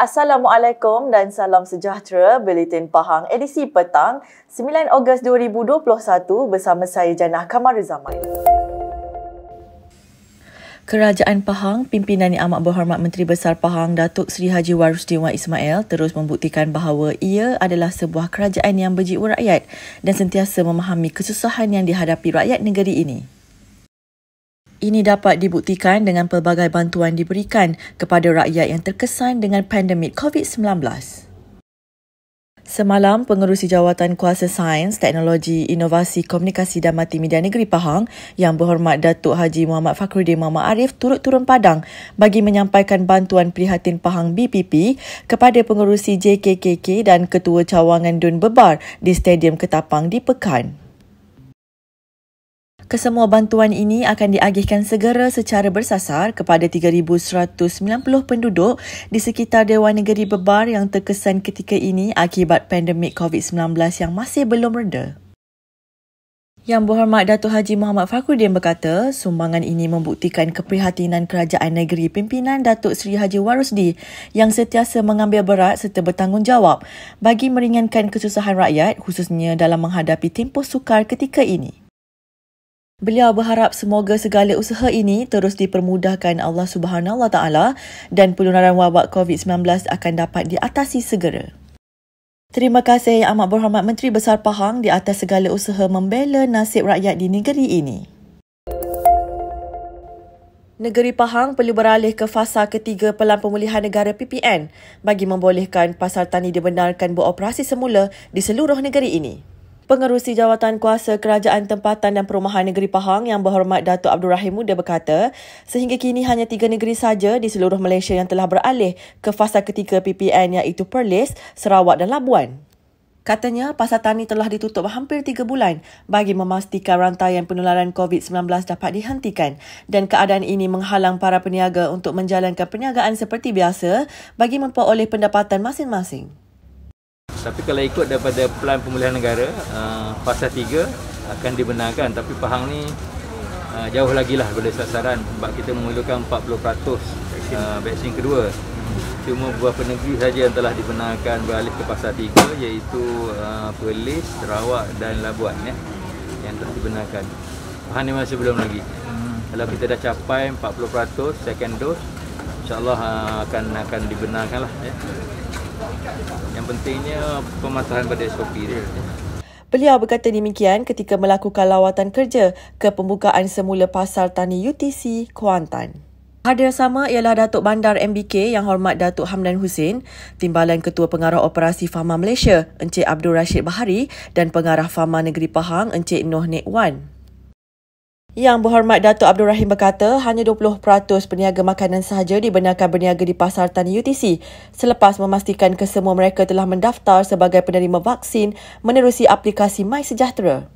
Assalamualaikum dan salam sejahtera Buletin Pahang edisi petang 9 Ogos 2021 bersama saya Janah Kamaruzaman. Kerajaan Pahang, pimpinan yang amat berhormat Menteri Besar Pahang, Datuk Seri Haji Warusdin Wan Ismail terus membuktikan bahawa ia adalah sebuah kerajaan yang berjiwa rakyat dan sentiasa memahami kesusahan yang dihadapi rakyat negeri ini. Ini dapat dibuktikan dengan pelbagai bantuan diberikan kepada rakyat yang terkesan dengan pandemik COVID-19. Semalam, Pengerusi Jawatan Kuasa Sains, Teknologi, Inovasi, Komunikasi dan Multimedia Negeri Pahang yang berhormat Datuk Haji Muhammad Fakhruddin Muhammad Arif turut turun padang bagi menyampaikan bantuan prihatin Pahang BPP kepada Pengerusi JKKK dan Ketua Cawangan Dun Bebar di Stadium Ketapang di Pekan. Kesemua bantuan ini akan diagihkan segera secara bersasar kepada 3,190 penduduk di sekitar Dewan Negeri Bebar yang terkesan ketika ini akibat pandemik COVID-19 yang masih belum reda. Yang Berhormat Datuk Haji Muhammad Fakhruddin berkata, sumbangan ini membuktikan keprihatinan kerajaan negeri pimpinan Datuk Seri Haji Warusdi yang setiasa mengambil berat serta bertanggungjawab bagi meringankan kesusahan rakyat khususnya dalam menghadapi tempoh sukar ketika ini. Beliau berharap semoga segala usaha ini terus dipermudahkan Allah Subhanahu taala dan penularan wabak COVID-19 akan dapat diatasi segera. Terima kasih Yang Amat Berhormat Menteri Besar Pahang di atas segala usaha membela nasib rakyat di negeri ini. Negeri Pahang perlu beralih ke fasa ketiga Pelan Pemulihan Negara PPN bagi membolehkan pasar tani dibenarkan beroperasi semula di seluruh negeri ini. Pengerusi Jawatan Kuasa Kerajaan Tempatan dan Perumahan Negeri Pahang yang berhormat Datuk Abdul Rahim Muda berkata, sehingga kini hanya tiga negeri saja di seluruh Malaysia yang telah beralih ke fasa ketiga PPN iaitu Perlis, Sarawak dan Labuan. Katanya, pasar tani telah ditutup hampir tiga bulan bagi memastikan rantaian penularan COVID-19 dapat dihentikan dan keadaan ini menghalang para peniaga untuk menjalankan perniagaan seperti biasa bagi memperoleh pendapatan masing-masing tapi kalau ikut daripada pelan pemulihan negara uh, fasa 3 akan dibenarkan tapi Pahang ni uh, jauh lagi lah daripada sasaran sebab kita memerlukan 40% vaksin, uh, vaksin kedua cuma beberapa negeri saja yang telah dibenarkan beralih ke fasa 3 iaitu uh, Perlis, Sarawak dan Labuan ya, yang telah dibenarkan Pahang ni masih belum lagi kalau kita dah capai 40% second dose InsyaAllah akan akan dibenarkan lah ya. Yang pentingnya pematuhan pada SOP dia. Beliau berkata demikian ketika melakukan lawatan kerja ke pembukaan semula pasar tani UTC Kuantan. Hadir sama ialah Datuk Bandar MBK Yang Hormat Datuk Hamdan Hussein, Timbalan Ketua Pengarah Operasi Fama Malaysia Encik Abdul Rashid Bahari dan Pengarah Fama Negeri Pahang Encik Noh Nek Wan. Yang berhormat Dato Abdul Rahim berkata, hanya 20% peniaga makanan sahaja dibenarkan berniaga di pasar tani UTC selepas memastikan kesemua mereka telah mendaftar sebagai penerima vaksin menerusi aplikasi MySejahtera.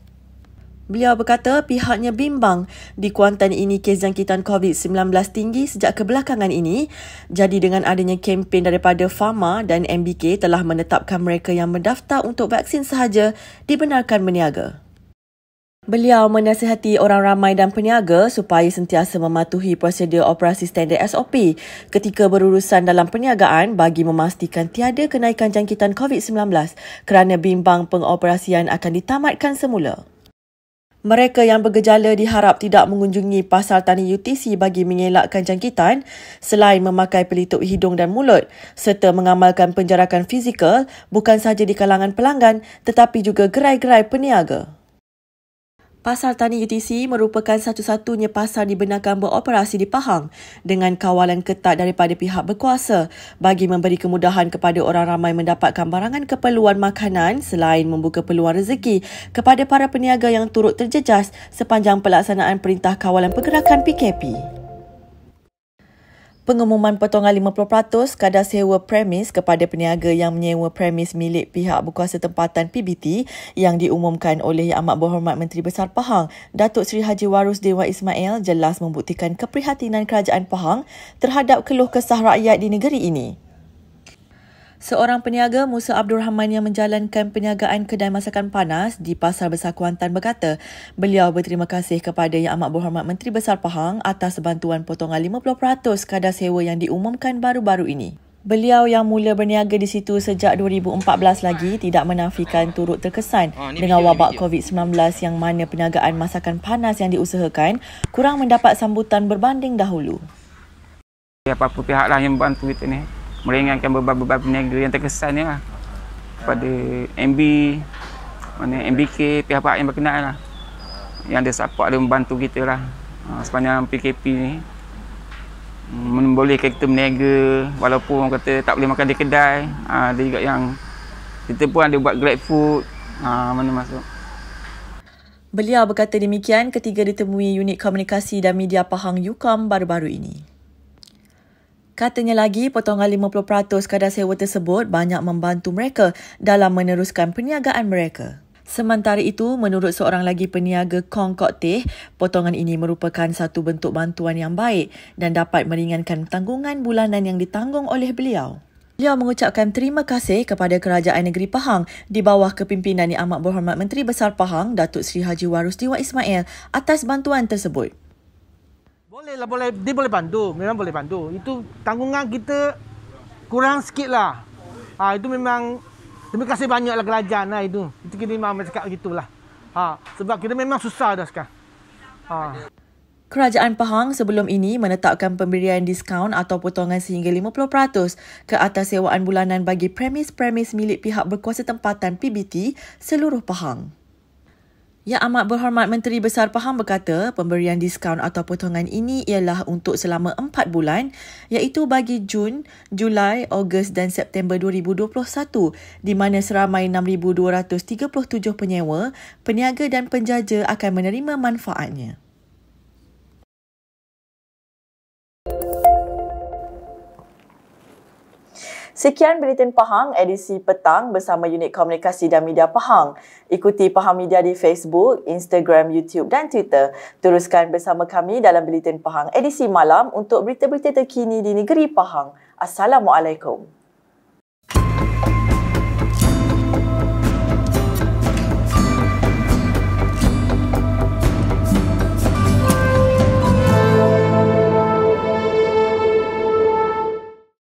Beliau berkata pihaknya bimbang di Kuantan ini kes jangkitan COVID-19 tinggi sejak kebelakangan ini. Jadi dengan adanya kempen daripada Pharma dan MBK telah menetapkan mereka yang mendaftar untuk vaksin sahaja dibenarkan berniaga. Beliau menasihati orang ramai dan peniaga supaya sentiasa mematuhi prosedur operasi standar SOP ketika berurusan dalam perniagaan bagi memastikan tiada kenaikan jangkitan COVID-19 kerana bimbang pengoperasian akan ditamatkan semula. Mereka yang bergejala diharap tidak mengunjungi pasar tani UTC bagi mengelakkan jangkitan selain memakai pelitup hidung dan mulut serta mengamalkan penjarakan fizikal bukan sahaja di kalangan pelanggan tetapi juga gerai-gerai peniaga. Pasar Tani UTC e merupakan satu-satunya pasar dibenarkan beroperasi di Pahang dengan kawalan ketat daripada pihak berkuasa bagi memberi kemudahan kepada orang ramai mendapatkan barangan keperluan makanan selain membuka peluang rezeki kepada para peniaga yang turut terjejas sepanjang pelaksanaan Perintah Kawalan Pergerakan PKP. Pengumuman potongan 50% kadar sewa premis kepada peniaga yang menyewa premis milik pihak berkuasa tempatan PBT yang diumumkan oleh Yang Amat Berhormat Menteri Besar Pahang, Datuk Seri Haji Warus Dewa Ismail jelas membuktikan keprihatinan kerajaan Pahang terhadap keluh kesah rakyat di negeri ini. Seorang peniaga Musa Abdul Rahman yang menjalankan perniagaan kedai masakan panas di Pasar Besar Kuantan berkata, beliau berterima kasih kepada Yang Amat Berhormat Menteri Besar Pahang atas bantuan potongan 50% kadar sewa yang diumumkan baru-baru ini. Beliau yang mula berniaga di situ sejak 2014 lagi tidak menafikan turut terkesan ah, dengan wabak COVID-19 yang mana perniagaan masakan panas yang diusahakan kurang mendapat sambutan berbanding dahulu. Apa-apa pihak lah yang membantu kita ni meringankan beberapa-beberapa peniaga yang terkesan lah pada MB mana MBK pihak-pihak yang berkenaan lah yang ada support ada membantu kita lah ha, sepanjang PKP ni hmm, membolehkan kita meniaga walaupun orang kata tak boleh makan di kedai ha, ada juga yang kita pun ada buat great food ha, mana masuk Beliau berkata demikian ketika ditemui unit komunikasi dan media Pahang Yukam baru-baru ini. Katanya lagi, potongan 50% kadar sewa tersebut banyak membantu mereka dalam meneruskan perniagaan mereka. Sementara itu, menurut seorang lagi peniaga Kongkok Teh, potongan ini merupakan satu bentuk bantuan yang baik dan dapat meringankan tanggungan bulanan yang ditanggung oleh beliau. Beliau mengucapkan terima kasih kepada Kerajaan Negeri Pahang di bawah kepimpinan Yang Amat Berhormat Menteri Besar Pahang, Datuk Seri Haji Warus Diwa Ismail atas bantuan tersebut boleh lah boleh dia boleh bantu memang boleh bantu itu tanggungan kita kurang sikit lah ha, itu memang terima kasih banyak lah kerajaan lah itu itu kita memang cakap gitulah ha, sebab kita memang susah dah sekarang ha. Kerajaan Pahang sebelum ini menetapkan pemberian diskaun atau potongan sehingga 50% ke atas sewaan bulanan bagi premis-premis milik pihak berkuasa tempatan PBT seluruh Pahang. Yang amat berhormat Menteri Besar Pahang berkata pemberian diskaun atau potongan ini ialah untuk selama 4 bulan iaitu bagi Jun, Julai, Ogos dan September 2021 di mana seramai 6,237 penyewa, peniaga dan penjaja akan menerima manfaatnya. Sekian Beritin Pahang edisi petang bersama unit komunikasi dan media Pahang. Ikuti Pahang Media di Facebook, Instagram, YouTube dan Twitter. Teruskan bersama kami dalam Beritin Pahang edisi malam untuk berita-berita terkini di negeri Pahang. Assalamualaikum.